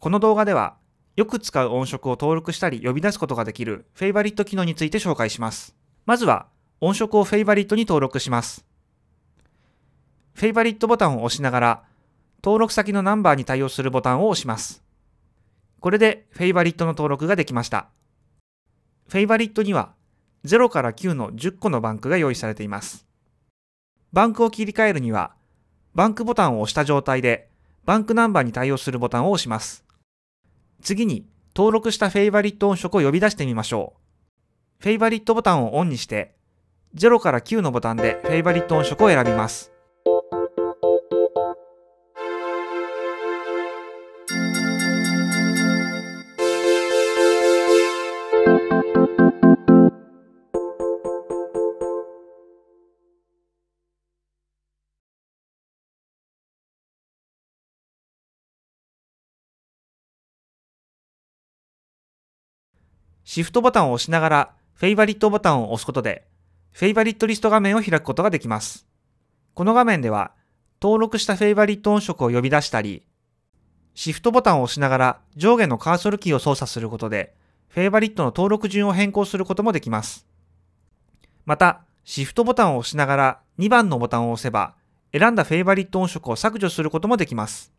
この動画では、よく使う音色を登録したり呼び出すことができるフェイバリット機能について紹介します。まずは、音色をフェイバリットに登録します。フェイバリットボタンを押しながら、登録先のナンバーに対応するボタンを押します。これでフェイバリットの登録ができました。フェイバリットには0から9の10個のバンクが用意されています。バンクを切り替えるには、バンクボタンを押した状態で、バンクナンバーに対応するボタンを押します。次に、登録したフェイバリット音色を呼び出してみましょう。フェイバリットボタンをオンにして、0から9のボタンでフェイバリット音色を選びます。シフトボタンを押しながら、フェイバリットボタンを押すことで、フェイバリットリスト画面を開くことができます。この画面では、登録したフェイバリット音色を呼び出したり、シフトボタンを押しながら上下のカーソルキーを操作することで、フェイバリットの登録順を変更することもできます。また、シフトボタンを押しながら2番のボタンを押せば、選んだフェイバリット音色を削除することもできます。